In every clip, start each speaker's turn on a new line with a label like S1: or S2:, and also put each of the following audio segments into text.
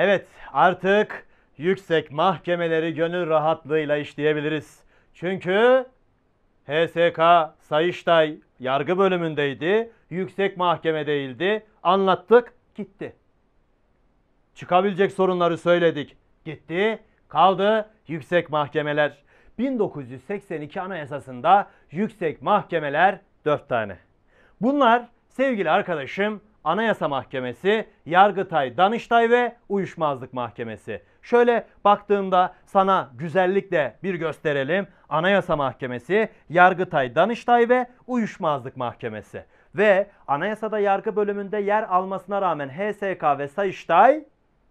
S1: Evet artık yüksek mahkemeleri gönül rahatlığıyla işleyebiliriz. Çünkü HSK Sayıştay yargı bölümündeydi. Yüksek mahkeme değildi. Anlattık gitti. Çıkabilecek sorunları söyledik. Gitti. Kaldı yüksek mahkemeler. 1982 Anayasası'nda yüksek mahkemeler 4 tane. Bunlar sevgili arkadaşım Anayasa Mahkemesi, Yargıtay, Danıştay ve Uyuşmazlık Mahkemesi. Şöyle baktığımda sana güzellikle bir gösterelim. Anayasa Mahkemesi, Yargıtay, Danıştay ve Uyuşmazlık Mahkemesi. Ve anayasada yargı bölümünde yer almasına rağmen HSK ve Sayıştay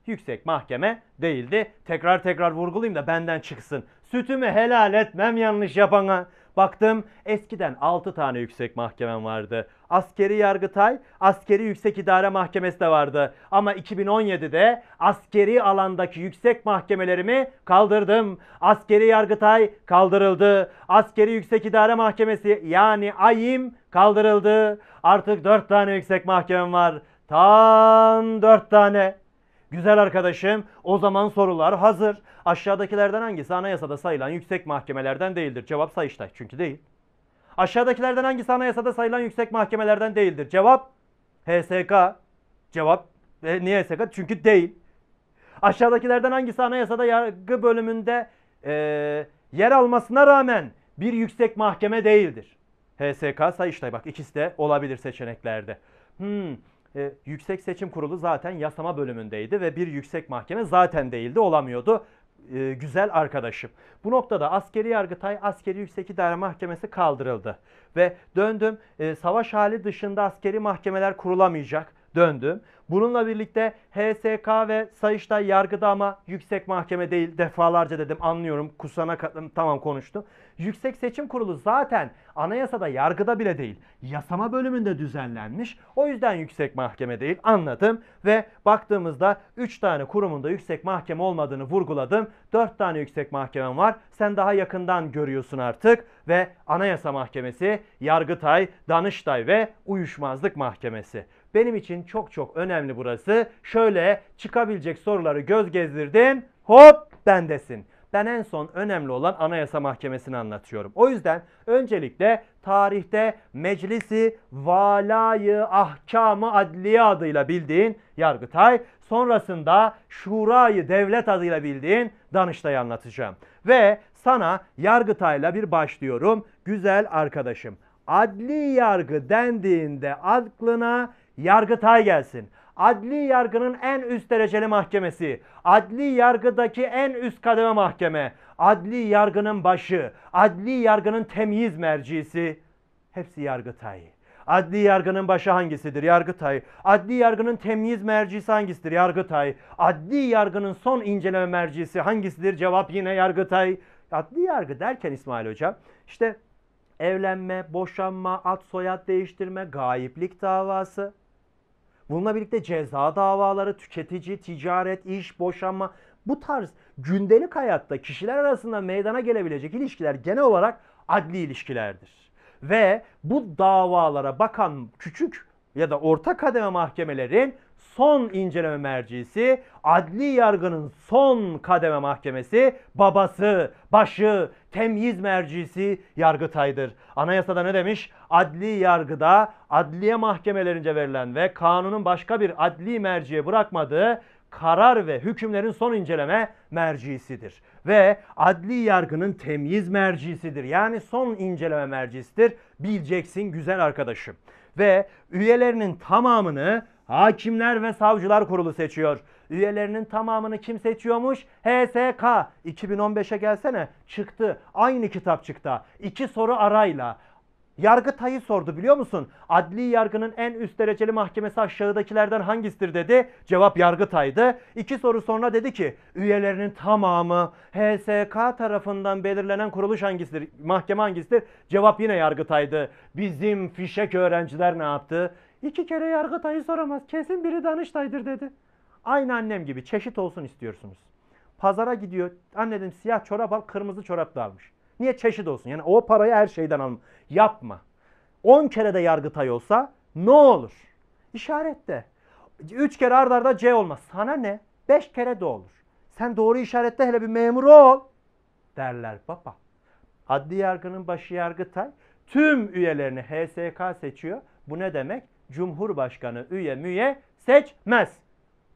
S1: yüksek mahkeme değildi. Tekrar tekrar vurgulayayım da benden çıksın. Sütümü helal etmem yanlış yapana. Baktım eskiden 6 tane yüksek mahkemem vardı. Askeri Yargıtay, Askeri Yüksek İdare Mahkemesi de vardı. Ama 2017'de askeri alandaki yüksek mahkemelerimi kaldırdım. Askeri Yargıtay kaldırıldı. Askeri Yüksek İdare Mahkemesi yani AYİM kaldırıldı. Artık 4 tane yüksek mahkemem var. Tam 4 tane. Güzel arkadaşım o zaman sorular hazır. Aşağıdakilerden hangisi anayasada sayılan yüksek mahkemelerden değildir? Cevap Sayıştay çünkü değil. Aşağıdakilerden hangisi anayasada sayılan yüksek mahkemelerden değildir? Cevap HSK. Cevap e, niye HSK? Çünkü değil. Aşağıdakilerden hangisi anayasada yargı bölümünde e, yer almasına rağmen bir yüksek mahkeme değildir? HSK, Sayıştay bak ikisi de olabilir seçeneklerde. Hmm, e, Yüksek Seçim Kurulu zaten yasama bölümündeydi ve bir yüksek mahkeme zaten değildi, olamıyordu. E, güzel arkadaşım. Bu noktada askeri yargıtay, askeri yüksek idare mahkemesi kaldırıldı. Ve döndüm e, savaş hali dışında askeri mahkemeler kurulamayacak döndüm. Bununla birlikte HSK ve Sayıştay yargıda ama yüksek mahkeme değil defalarca dedim anlıyorum kusana kadın tamam konuştum Yüksek Seçim Kurulu zaten anayasada yargıda bile değil yasama bölümünde düzenlenmiş. O yüzden yüksek mahkeme değil anladım ve baktığımızda 3 tane kurumunda yüksek mahkeme olmadığını vurguladım. 4 tane yüksek mahkemem var sen daha yakından görüyorsun artık ve Anayasa Mahkemesi, Yargıtay, Danıştay ve Uyuşmazlık Mahkemesi. Benim için çok çok önemli burası. Şöyle çıkabilecek soruları göz gezdirdim. Hop bendesin. Ben en son önemli olan Anayasa Mahkemesi'ni anlatıyorum. O yüzden öncelikle tarihte meclisi valayı ahkamı adliye adıyla bildiğin Yargıtay, sonrasında şurayı devlet adıyla bildiğin Danıştay'ı anlatacağım. Ve sana Yargıtay'la bir başlıyorum güzel arkadaşım. Adli yargı dendiğinde aklına Yargıtay gelsin. Adli yargının en üst dereceli mahkemesi, adli yargıdaki en üst kademe mahkeme, adli yargının başı, adli yargının temyiz mercisi hepsi Yargıtay. Adli yargının başı hangisidir? Yargıtay. Adli yargının temyiz mercisi hangisidir? Yargıtay. Adli yargının son inceleme mercisi hangisidir? Cevap yine Yargıtay. Adli yargı derken İsmail Hocam işte evlenme, boşanma, ad soyad değiştirme, gayiplik davası, Bununla birlikte ceza davaları, tüketici, ticaret, iş, boşanma bu tarz gündelik hayatta kişiler arasında meydana gelebilecek ilişkiler genel olarak adli ilişkilerdir. Ve bu davalara bakan küçük ya da orta kademe mahkemelerin son inceleme mercisi, adli yargının son kademe mahkemesi, babası, başı, temyiz mercisi Yargıtay'dır. Anayasada ne demiş? Adli yargıda adliye mahkemelerince verilen ve kanunun başka bir adli merciye bırakmadığı karar ve hükümlerin son inceleme mercisidir. Ve adli yargının temyiz mercisidir. Yani son inceleme mercisidir. Bileceksin güzel arkadaşım. Ve üyelerinin tamamını Hakimler ve Savcılar Kurulu seçiyor. Üyelerinin tamamını kim seçiyormuş? HSK. 2015'e gelsene çıktı. Aynı kitapçıkta. İki soru arayla. Yargıtay'ı sordu biliyor musun? Adli yargının en üst dereceli mahkemesi aşağıdakilerden hangisidir dedi. Cevap Yargıtay'dı. İki soru sonra dedi ki üyelerinin tamamı HSK tarafından belirlenen kuruluş hangisidir? Mahkeme hangisidir? Cevap yine Yargıtay'dı. Bizim fişek öğrenciler ne yaptı? İki kere Yargıtay'ı soramaz. Kesin biri Danıştay'dır dedi. Aynı annem gibi çeşit olsun istiyorsunuz. Pazara gidiyor. Anne dedim siyah çorap al, kırmızı çorap da almış. Niye çeşit olsun? Yani o parayı her şeyden alma. Yapma. 10 kere de Yargıtay olsa ne olur? İşarette. 3 kere ard arda C olmaz. Sana ne? 5 kere de olur. Sen doğru işarette hele bir memur ol derler baba. Adli yargının başı Yargıtay tüm üyelerini HSK seçiyor. Bu ne demek? Cumhurbaşkanı üye müye seçmez.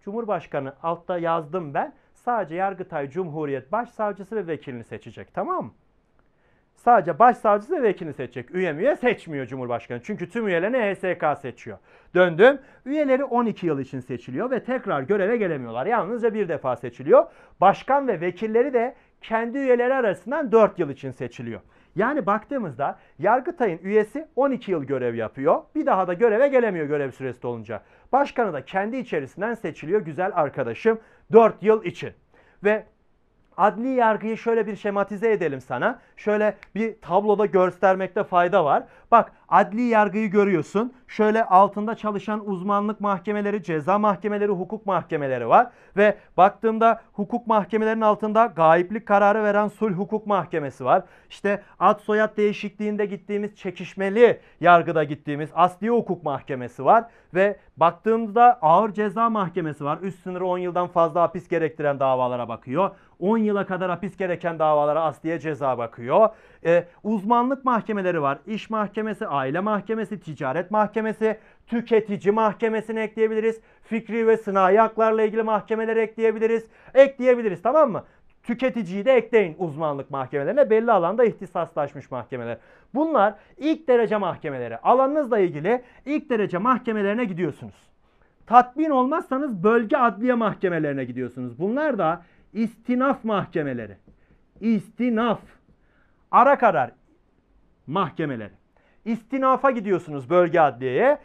S1: Cumhurbaşkanı altta yazdım ben. Sadece Yargıtay Cumhuriyet Başsavcısı ve vekilini seçecek tamam mı? Sadece başsavcısı ve vekilini seçecek. Üye üye seçmiyor Cumhurbaşkanı. Çünkü tüm üyelerini HSK seçiyor. Döndüm. Üyeleri 12 yıl için seçiliyor ve tekrar göreve gelemiyorlar. Yalnızca bir defa seçiliyor. Başkan ve vekilleri de kendi üyeleri arasından 4 yıl için seçiliyor. Yani baktığımızda Yargıtay'ın üyesi 12 yıl görev yapıyor. Bir daha da göreve gelemiyor görev süresi dolunca. Başkanı da kendi içerisinden seçiliyor güzel arkadaşım 4 yıl için. Ve adli yargıyı şöyle bir şematize edelim sana. Şöyle bir tabloda göstermekte fayda var. Bak Adli yargıyı görüyorsun. Şöyle altında çalışan uzmanlık mahkemeleri, ceza mahkemeleri, hukuk mahkemeleri var. Ve baktığımda hukuk mahkemelerinin altında gayiplik kararı veren sulh hukuk mahkemesi var. İşte ad soyad değişikliğinde gittiğimiz çekişmeli yargıda gittiğimiz asli hukuk mahkemesi var. Ve baktığımızda ağır ceza mahkemesi var. Üst sınırı 10 yıldan fazla hapis gerektiren davalara bakıyor. 10 yıla kadar hapis gereken davalara asliye ceza bakıyor. E, uzmanlık mahkemeleri var. İş mahkemesi, aile mahkemesi, ticaret mahkemesi, tüketici mahkemesini ekleyebiliriz. Fikri ve sınai haklarla ilgili mahkemeler ekleyebiliriz. Ekleyebiliriz tamam mı? Tüketiciyi de ekleyin uzmanlık mahkemelerine. Belli alanda ihtisaslaşmış mahkemeler. Bunlar ilk derece mahkemeleri. Alanınızla ilgili ilk derece mahkemelerine gidiyorsunuz. Tatmin olmazsanız bölge adliye mahkemelerine gidiyorsunuz. Bunlar da istinaf mahkemeleri. İstinaf ara karar mahkemeleri. İstinafa gidiyorsunuz bölge adliyeye.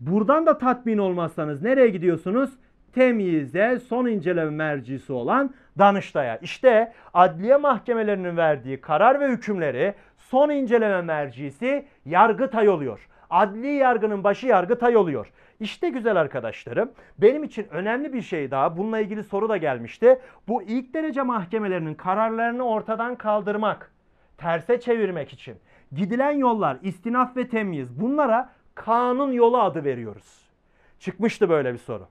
S1: Buradan da tatmin olmazsanız nereye gidiyorsunuz? Temyize son inceleme mercisi olan Danıştay'a. İşte adliye mahkemelerinin verdiği karar ve hükümleri son inceleme mercisi Yargıtay oluyor. Adli yargının başı Yargıtay oluyor. İşte güzel arkadaşlarım benim için önemli bir şey daha bununla ilgili soru da gelmişti. Bu ilk derece mahkemelerinin kararlarını ortadan kaldırmak terse çevirmek için gidilen yollar istinaf ve temyiz bunlara kanun yolu adı veriyoruz. Çıkmıştı böyle bir soru.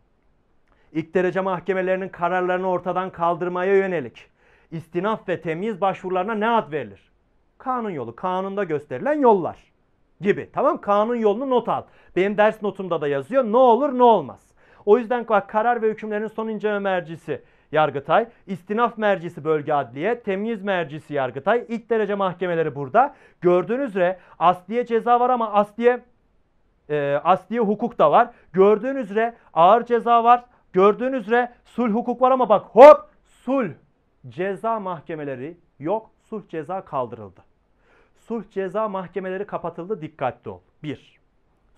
S1: İlk derece mahkemelerinin kararlarını ortadan kaldırmaya yönelik istinaf ve temyiz başvurularına ne ad verilir? Kanun yolu, kanunda gösterilen yollar gibi. Tamam kanun yolunu not al. Benim ders notumda da yazıyor ne olur ne olmaz. O yüzden bak karar ve hükümlerin son inceleme mercisi Yargıtay. İstinaf mercisi bölge adliye, temyiz mercisi Yargıtay. İlk derece mahkemeleri burada. Gördüğünüz üzere asliye ceza var ama asliye e, asliye hukuk da var. Gördüğünüz üzere ağır ceza var. Gördüğünüz üzere sulh hukuk var ama bak hop sulh ceza mahkemeleri yok. Sulh ceza kaldırıldı. Sulh ceza mahkemeleri kapatıldı. Dikkatli ol. Bir,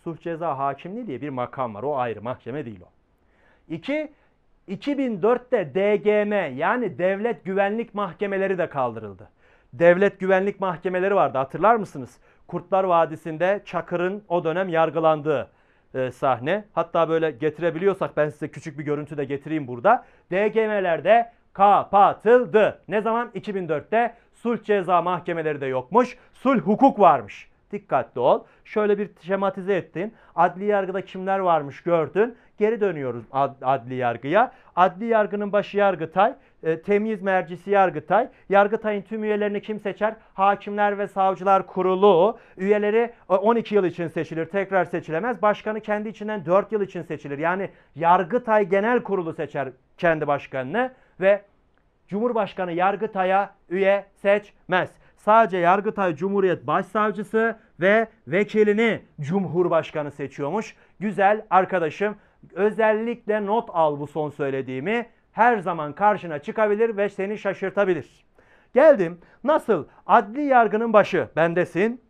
S1: sulh ceza hakimliği diye bir makam var. O ayrı mahkeme değil o. İki, 2004'te DGM yani Devlet Güvenlik Mahkemeleri de kaldırıldı. Devlet Güvenlik Mahkemeleri vardı hatırlar mısınız? Kurtlar Vadisi'nde Çakır'ın o dönem yargılandığı e, sahne. Hatta böyle getirebiliyorsak ben size küçük bir görüntü de getireyim burada. DGM'ler de kapatıldı. Ne zaman? 2004'te sulh ceza mahkemeleri de yokmuş. Sulh hukuk varmış. Dikkatli ol. Şöyle bir şematize ettin. Adli yargıda kimler varmış gördün geri dönüyoruz adli yargıya. Adli yargının başı Yargıtay, e, temyiz mercisi Yargıtay. Yargıtay'ın tüm üyelerini kim seçer? Hakimler ve Savcılar Kurulu. Üyeleri 12 e, yıl için seçilir, tekrar seçilemez. Başkanı kendi içinden 4 yıl için seçilir. Yani Yargıtay Genel Kurulu seçer kendi başkanını ve Cumhurbaşkanı Yargıtay'a üye seçmez. Sadece Yargıtay Cumhuriyet Başsavcısı ve vekilini Cumhurbaşkanı seçiyormuş. Güzel arkadaşım Özellikle not al bu son söylediğimi. Her zaman karşına çıkabilir ve seni şaşırtabilir. Geldim. Nasıl adli yargının başı bendesin?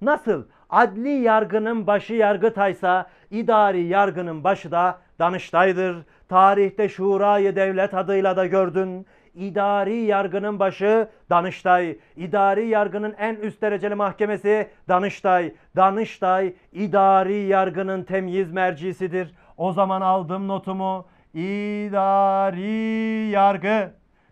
S1: Nasıl adli yargının başı yargıtaysa idari yargının başı da Danıştay'dır. Tarihte Şurayı Devlet adıyla da gördün idari yargının başı Danıştay. İdari yargının en üst dereceli mahkemesi Danıştay. Danıştay idari yargının temyiz mercisidir. O zaman aldım notumu. İdari yargı.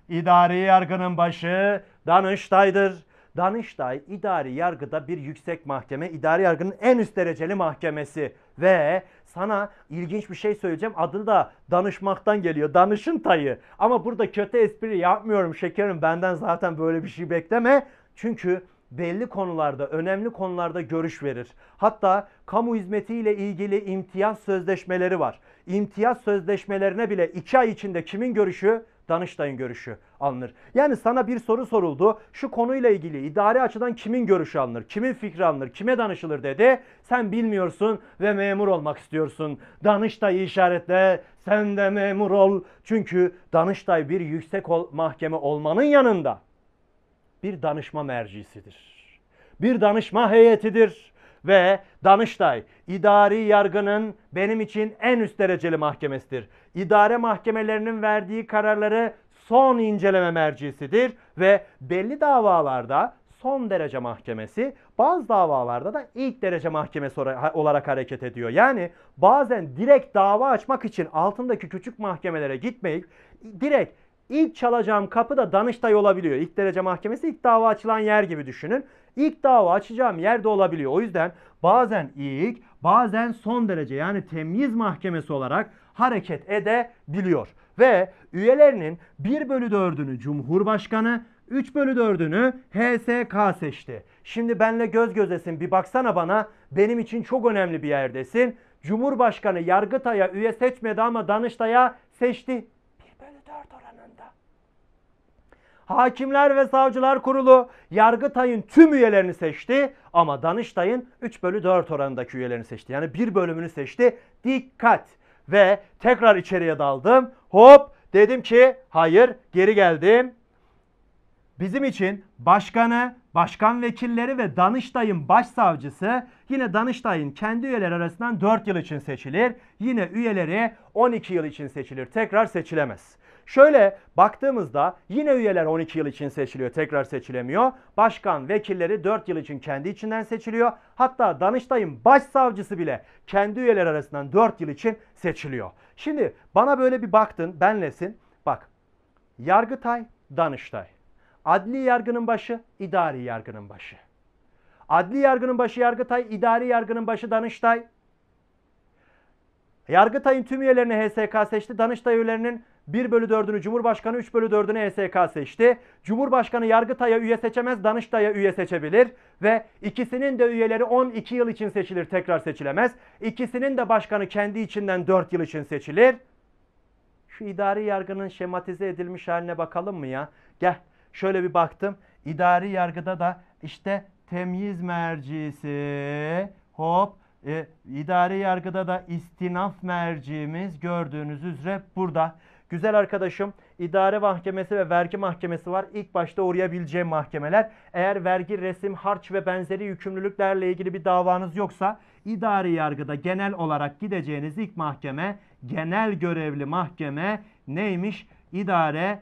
S1: İdari yargının başı Danıştay'dır. Danıştay İdari yargıda bir yüksek mahkeme, İdari yargının en üst dereceli mahkemesi ve sana ilginç bir şey söyleyeceğim. Adı da danışmaktan geliyor. Danışın tayı. Ama burada kötü espri yapmıyorum şekerim. Benden zaten böyle bir şey bekleme. Çünkü belli konularda, önemli konularda görüş verir. Hatta kamu hizmetiyle ilgili imtiyaz sözleşmeleri var. İmtiyaz sözleşmelerine bile iki ay içinde kimin görüşü? Danıştay'ın görüşü alınır. Yani sana bir soru soruldu. Şu konuyla ilgili idari açıdan kimin görüşü alınır? Kimin fikri alınır? Kime danışılır dedi. Sen bilmiyorsun ve memur olmak istiyorsun. Danıştay'ı işaretle. Sen de memur ol. Çünkü Danıştay bir yüksek ol mahkeme olmanın yanında bir danışma mercisidir. Bir danışma heyetidir ve Danıştay idari yargının benim için en üst dereceli mahkemesidir. İdare mahkemelerinin verdiği kararları son inceleme mercisidir ve belli davalarda son derece mahkemesi, bazı davalarda da ilk derece mahkemesi olarak hareket ediyor. Yani bazen direkt dava açmak için altındaki küçük mahkemelere gitmeyip direkt İlk çalacağım kapı da Danıştay olabiliyor. İlk derece mahkemesi ilk dava açılan yer gibi düşünün. İlk dava açacağım yer de olabiliyor. O yüzden bazen ilk bazen son derece yani temyiz mahkemesi olarak hareket edebiliyor. Ve üyelerinin 1 bölü 4'ünü Cumhurbaşkanı 3 bölü 4'ünü HSK seçti. Şimdi benle göz gözesin bir baksana bana benim için çok önemli bir yerdesin. Cumhurbaşkanı Yargıtay'a üye seçmedi ama Danıştay'a seçti. Hakimler ve Savcılar Kurulu Yargıtay'ın tüm üyelerini seçti ama Danıştay'ın 3 bölü 4 oranındaki üyelerini seçti. Yani bir bölümünü seçti. Dikkat! Ve tekrar içeriye daldım. Hop dedim ki hayır geri geldim. Bizim için başkanı, başkan vekilleri ve Danıştay'ın başsavcısı yine Danıştay'ın kendi üyeleri arasından 4 yıl için seçilir. Yine üyeleri 12 yıl için seçilir. Tekrar seçilemez. Şöyle baktığımızda yine üyeler 12 yıl için seçiliyor, tekrar seçilemiyor. Başkan, vekilleri 4 yıl için kendi içinden seçiliyor. Hatta Danıştay'ın başsavcısı bile kendi üyeler arasından 4 yıl için seçiliyor. Şimdi bana böyle bir baktın, benlesin. Bak, Yargıtay, Danıştay. Adli yargının başı, idari yargının başı. Adli yargının başı Yargıtay, idari yargının başı Danıştay. Yargıtay'ın tüm üyelerini HSK seçti. Danıştay üyelerinin 1 bölü 4'ünü Cumhurbaşkanı 3 bölü 4'ünü ESK seçti. Cumhurbaşkanı Yargıtay'a üye seçemez Danıştay'a üye seçebilir ve ikisinin de üyeleri 12 yıl için seçilir tekrar seçilemez. İkisinin de başkanı kendi içinden 4 yıl için seçilir. Şu idari yargının şematize edilmiş haline bakalım mı ya? Gel şöyle bir baktım. İdari yargıda da işte temyiz mercisi hop e, idari yargıda da istinaf mercimiz gördüğünüz üzere burada. Güzel arkadaşım idare mahkemesi ve vergi mahkemesi var. İlk başta uğrayabileceğim mahkemeler. Eğer vergi, resim, harç ve benzeri yükümlülüklerle ilgili bir davanız yoksa idari yargıda genel olarak gideceğiniz ilk mahkeme genel görevli mahkeme neymiş? İdare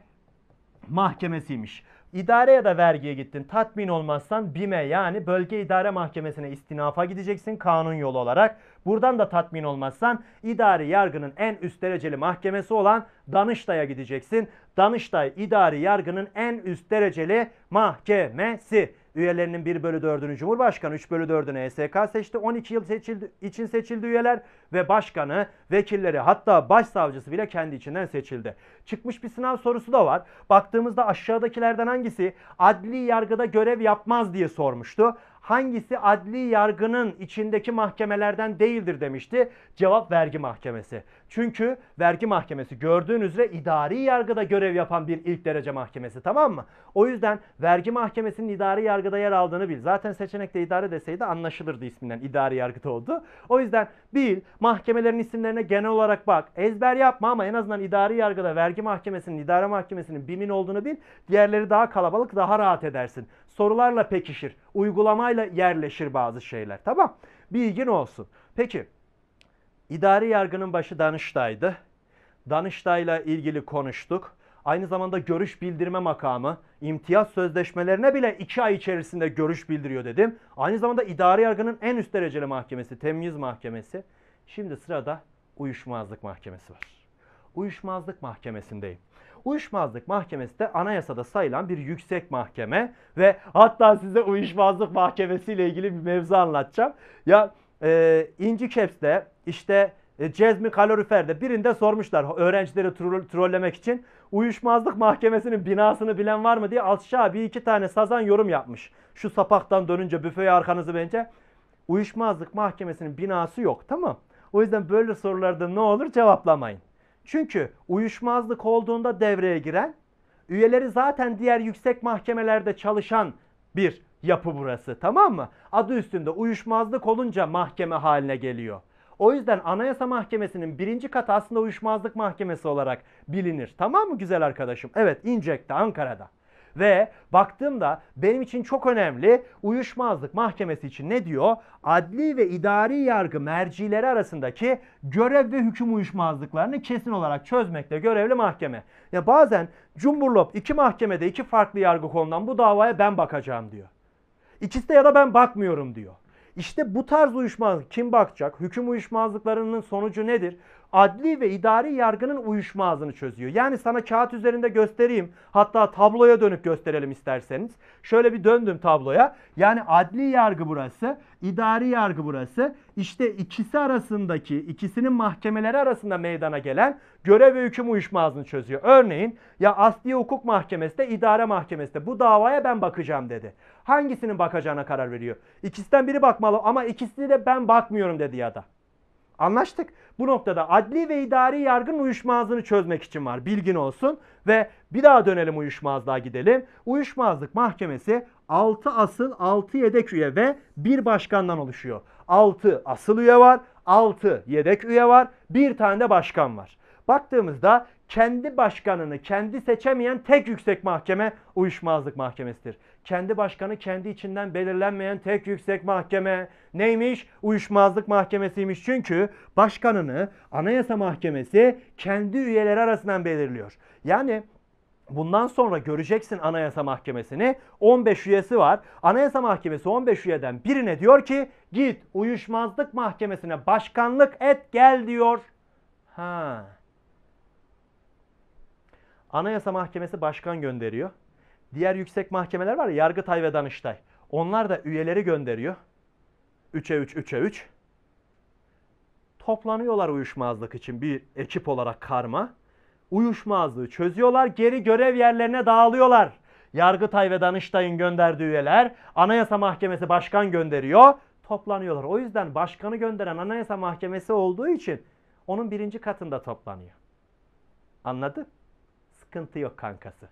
S1: mahkemesiymiş. İdare ya da vergiye gittin. Tatmin olmazsan BİM'e yani Bölge İdare Mahkemesi'ne istinafa gideceksin kanun yolu olarak. Buradan da tatmin olmazsan idari yargının en üst dereceli mahkemesi olan Danıştay'a gideceksin. Danıştay idari yargının en üst dereceli mahkemesi. Üyelerinin 1 bölü 4'ünü Cumhurbaşkanı, 3 bölü 4'ünü SK seçti. 12 yıl seçildi, için seçildi üyeler ve başkanı, vekilleri hatta başsavcısı bile kendi içinden seçildi. Çıkmış bir sınav sorusu da var. Baktığımızda aşağıdakilerden hangisi adli yargıda görev yapmaz diye sormuştu hangisi adli yargının içindeki mahkemelerden değildir demişti. Cevap vergi mahkemesi. Çünkü vergi mahkemesi gördüğün üzere idari yargıda görev yapan bir ilk derece mahkemesi tamam mı? O yüzden vergi mahkemesinin idari yargıda yer aldığını bil. Zaten seçenekte idare deseydi anlaşılırdı isminden idari yargıda oldu. O yüzden bil mahkemelerin isimlerine genel olarak bak. Ezber yapma ama en azından idari yargıda vergi mahkemesinin, idare mahkemesinin bimin olduğunu bil. Diğerleri daha kalabalık daha rahat edersin sorularla pekişir. Uygulamayla yerleşir bazı şeyler. Tamam. Bilgin olsun. Peki idari yargının başı Danıştay'dı. Danıştay'la ilgili konuştuk. Aynı zamanda görüş bildirme makamı imtiyaz sözleşmelerine bile 2 ay içerisinde görüş bildiriyor dedim. Aynı zamanda idari yargının en üst dereceli mahkemesi temyiz mahkemesi. Şimdi sırada uyuşmazlık mahkemesi var. Uyuşmazlık mahkemesindeyim. Uyuşmazlık mahkemesi de anayasada sayılan bir yüksek mahkeme ve hatta size uyuşmazlık mahkemesi ile ilgili bir mevzu anlatacağım. Ya e, İnci Caps'te işte e, Cezmi Kalorifer'de birinde sormuşlar öğrencileri tro trollemek için uyuşmazlık mahkemesinin binasını bilen var mı diye aşağı bir iki tane sazan yorum yapmış. Şu sapaktan dönünce büfeye arkanızı bence uyuşmazlık mahkemesinin binası yok tamam. O yüzden böyle sorularda ne olur cevaplamayın. Çünkü uyuşmazlık olduğunda devreye giren, üyeleri zaten diğer yüksek mahkemelerde çalışan bir yapı burası tamam mı? Adı üstünde uyuşmazlık olunca mahkeme haline geliyor. O yüzden Anayasa Mahkemesi'nin birinci katı aslında uyuşmazlık mahkemesi olarak bilinir. Tamam mı güzel arkadaşım? Evet İncek'te Ankara'da. Ve baktığımda benim için çok önemli uyuşmazlık mahkemesi için ne diyor? Adli ve idari yargı mercileri arasındaki görev ve hüküm uyuşmazlıklarını kesin olarak çözmekle görevli mahkeme. Ya bazen Cumburlop iki mahkemede iki farklı yargı konudan bu davaya ben bakacağım diyor. İkisi de ya da ben bakmıyorum diyor. İşte bu tarz uyuşmazlık kim bakacak? Hüküm uyuşmazlıklarının sonucu nedir? adli ve idari yargının uyuşmazlığını çözüyor. Yani sana kağıt üzerinde göstereyim. Hatta tabloya dönüp gösterelim isterseniz. Şöyle bir döndüm tabloya. Yani adli yargı burası, idari yargı burası. İşte ikisi arasındaki, ikisinin mahkemeleri arasında meydana gelen görev ve hüküm uyuşmazlığını çözüyor. Örneğin ya asli Hukuk Mahkemesi de idare mahkemesi de bu davaya ben bakacağım dedi. Hangisinin bakacağına karar veriyor? İkisinden biri bakmalı ama ikisini de ben bakmıyorum dedi ya da. Anlaştık. Bu noktada adli ve idari yargın uyuşmazlığını çözmek için var. Bilgin olsun ve bir daha dönelim uyuşmazlığa gidelim. Uyuşmazlık mahkemesi 6 asıl 6 yedek üye ve bir başkandan oluşuyor. 6 asıl üye var, 6 yedek üye var, bir tane de başkan var. Baktığımızda kendi başkanını kendi seçemeyen tek yüksek mahkeme uyuşmazlık mahkemesidir. Kendi başkanı kendi içinden belirlenmeyen tek yüksek mahkeme neymiş? Uyuşmazlık mahkemesiymiş. Çünkü başkanını Anayasa Mahkemesi kendi üyeleri arasından belirliyor. Yani Bundan sonra göreceksin Anayasa Mahkemesi'ni. 15 üyesi var. Anayasa Mahkemesi 15 üyeden birine diyor ki git uyuşmazlık mahkemesine başkanlık et gel diyor. Ha. Anayasa Mahkemesi başkan gönderiyor. Diğer yüksek mahkemeler var ya Yargıtay ve Danıştay. Onlar da üyeleri gönderiyor. 3'e 3, 3'e 3. Toplanıyorlar uyuşmazlık için bir ekip olarak karma. Uyuşmazlığı çözüyorlar, geri görev yerlerine dağılıyorlar. Yargıtay ve Danıştay'ın gönderdiği üyeler, Anayasa Mahkemesi başkan gönderiyor, toplanıyorlar. O yüzden başkanı gönderen Anayasa Mahkemesi olduğu için onun birinci katında toplanıyor. Anladın? sıkıntı yok kankası.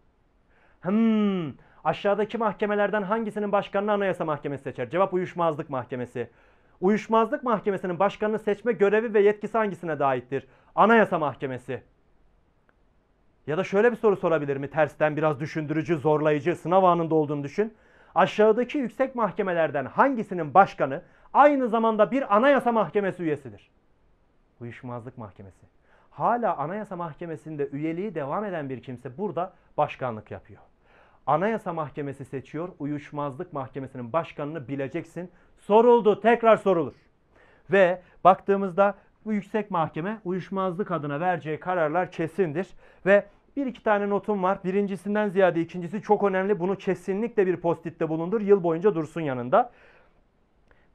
S1: Hmm, aşağıdaki mahkemelerden hangisinin başkanını anayasa mahkemesi seçer? Cevap uyuşmazlık mahkemesi. Uyuşmazlık mahkemesinin başkanını seçme görevi ve yetkisi hangisine daittir? Anayasa mahkemesi. Ya da şöyle bir soru sorabilir mi? Tersten biraz düşündürücü, zorlayıcı, sınav anında olduğunu düşün. Aşağıdaki yüksek mahkemelerden hangisinin başkanı aynı zamanda bir anayasa mahkemesi üyesidir? Uyuşmazlık mahkemesi hala Anayasa Mahkemesi'nde üyeliği devam eden bir kimse burada başkanlık yapıyor. Anayasa Mahkemesi seçiyor, Uyuşmazlık Mahkemesi'nin başkanını bileceksin. Soruldu, tekrar sorulur. Ve baktığımızda bu yüksek mahkeme uyuşmazlık adına vereceği kararlar kesindir. Ve bir iki tane notum var. Birincisinden ziyade ikincisi çok önemli. Bunu kesinlikle bir postitte bulundur. Yıl boyunca dursun yanında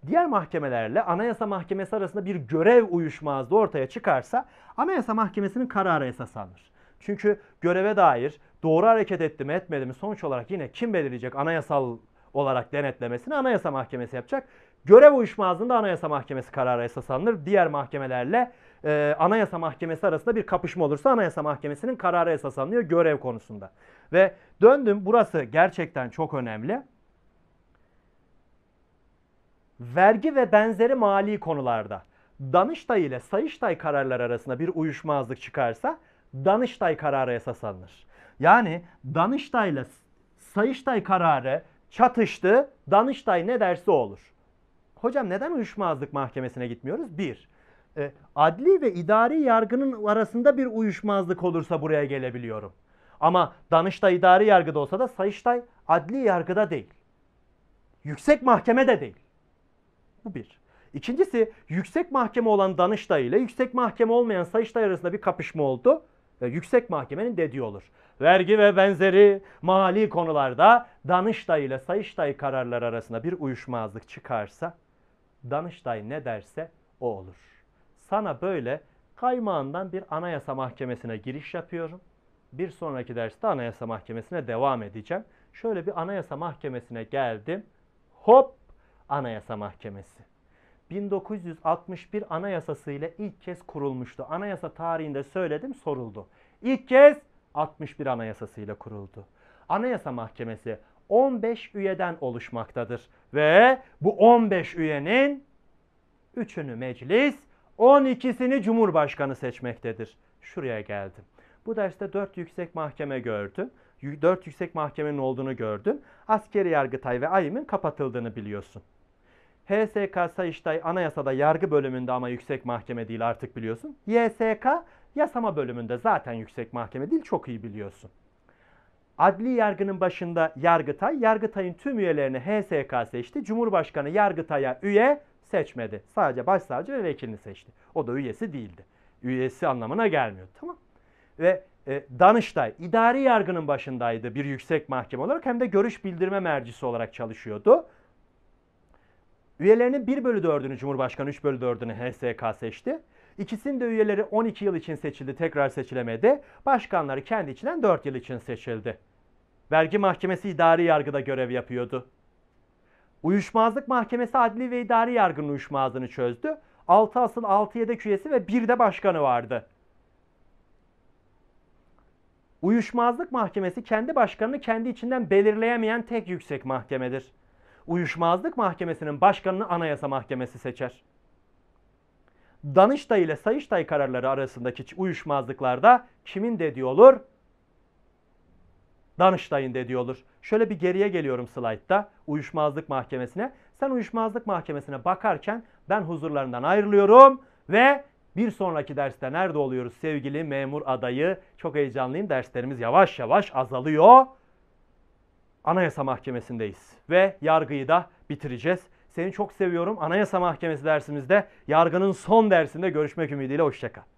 S1: diğer mahkemelerle Anayasa Mahkemesi arasında bir görev uyuşmazlığı ortaya çıkarsa Anayasa Mahkemesi'nin kararı esas alınır. Çünkü göreve dair doğru hareket etti mi etmedi mi sonuç olarak yine kim belirleyecek anayasal olarak denetlemesini Anayasa Mahkemesi yapacak. Görev uyuşmazlığında Anayasa Mahkemesi kararı esas alınır. Diğer mahkemelerle e, Anayasa Mahkemesi arasında bir kapışma olursa Anayasa Mahkemesi'nin kararı esas alınıyor görev konusunda. Ve döndüm burası gerçekten çok önemli vergi ve benzeri mali konularda Danıştay ile Sayıştay kararları arasında bir uyuşmazlık çıkarsa Danıştay kararı esas alınır. Yani Danıştay ile Sayıştay kararı çatıştı, Danıştay ne derse olur. Hocam neden uyuşmazlık mahkemesine gitmiyoruz? Bir, e, adli ve idari yargının arasında bir uyuşmazlık olursa buraya gelebiliyorum. Ama Danıştay idari yargıda olsa da Sayıştay adli yargıda değil. Yüksek mahkeme de değil. Bu bir. İkincisi yüksek mahkeme olan Danıştay ile yüksek mahkeme olmayan Sayıştay arasında bir kapışma oldu. Ve yüksek mahkemenin dediği olur. Vergi ve benzeri mali konularda Danıştay ile Sayıştay kararları arasında bir uyuşmazlık çıkarsa Danıştay ne derse o olur. Sana böyle kaymağından bir anayasa mahkemesine giriş yapıyorum. Bir sonraki derste anayasa mahkemesine devam edeceğim. Şöyle bir anayasa mahkemesine geldim. Hop Anayasa Mahkemesi. 1961 Anayasası ile ilk kez kurulmuştu. Anayasa tarihinde söyledim soruldu. İlk kez 61 Anayasası ile kuruldu. Anayasa Mahkemesi 15 üyeden oluşmaktadır ve bu 15 üyenin 3'ünü meclis, 12'sini Cumhurbaşkanı seçmektedir. Şuraya geldim. Bu derste 4 yüksek mahkeme gördüm. 4 yüksek mahkemenin olduğunu gördüm. Askeri Yargıtay ve AYM'in kapatıldığını biliyorsun. HSK Sayıştay Anayasada yargı bölümünde ama yüksek mahkeme değil artık biliyorsun. YSK yasama bölümünde zaten yüksek mahkeme değil çok iyi biliyorsun. Adli yargının başında Yargıtay, Yargıtay'ın tüm üyelerini HSK seçti. Cumhurbaşkanı Yargıtay'a üye seçmedi. Sadece başsavcı ve vekilini seçti. O da üyesi değildi. Üyesi anlamına gelmiyor. Tamam. Ve e, Danıştay idari yargının başındaydı bir yüksek mahkeme olarak hem de görüş bildirme mercisi olarak çalışıyordu. Üyelerinin 1 bölü 4'ünü Cumhurbaşkanı 3 bölü 4'ünü HSK seçti. İkisinin de üyeleri 12 yıl için seçildi tekrar seçilemedi. Başkanları kendi içinden 4 yıl için seçildi. Vergi Mahkemesi idari yargıda görev yapıyordu. Uyuşmazlık Mahkemesi Adli ve İdari Yargı'nın uyuşmazlığını çözdü. 6 asıl 6 yedek üyesi ve bir de başkanı vardı. Uyuşmazlık Mahkemesi kendi başkanını kendi içinden belirleyemeyen tek yüksek mahkemedir. Uyuşmazlık Mahkemesi'nin başkanını Anayasa Mahkemesi seçer. Danıştay ile Sayıştay kararları arasındaki uyuşmazlıklarda kimin dediği olur? Danıştay'ın dediği olur. Şöyle bir geriye geliyorum slaytta uyuşmazlık mahkemesine. Sen uyuşmazlık mahkemesine bakarken ben huzurlarından ayrılıyorum ve bir sonraki derste nerede oluyoruz sevgili memur adayı? Çok heyecanlıyım. Derslerimiz yavaş yavaş azalıyor. Anayasa Mahkemesi'ndeyiz ve yargıyı da bitireceğiz. Seni çok seviyorum. Anayasa Mahkemesi dersimizde yargının son dersinde görüşmek ümidiyle hoşçakal.